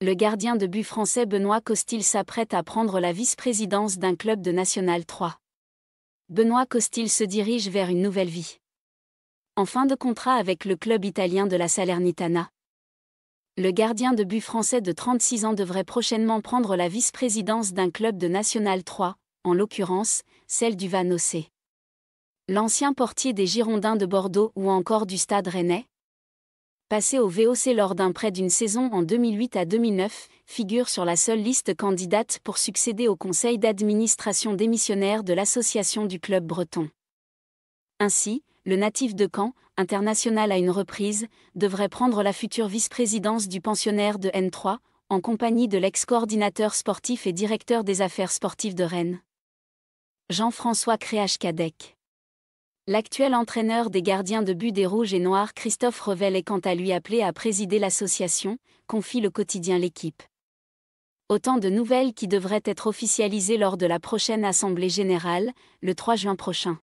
le gardien de but français Benoît Costil s'apprête à prendre la vice-présidence d'un club de National 3. Benoît Costil se dirige vers une nouvelle vie. En fin de contrat avec le club italien de la Salernitana. Le gardien de but français de 36 ans devrait prochainement prendre la vice-présidence d'un club de National 3, en l'occurrence, celle du Vanossé. L'ancien portier des Girondins de Bordeaux ou encore du Stade Rennais, passé au VOC lors d'un prêt d'une saison en 2008 à 2009, figure sur la seule liste candidate pour succéder au conseil d'administration démissionnaire de l'association du club breton. Ainsi, le natif de Caen, international à une reprise, devrait prendre la future vice-présidence du pensionnaire de N3, en compagnie de l'ex-coordinateur sportif et directeur des affaires sportives de Rennes. Jean-François Créache-Cadec. L'actuel entraîneur des gardiens de but des Rouges et Noirs Christophe Revel est quant à lui appelé à présider l'association, confie le quotidien L'équipe. Autant de nouvelles qui devraient être officialisées lors de la prochaine Assemblée générale, le 3 juin prochain.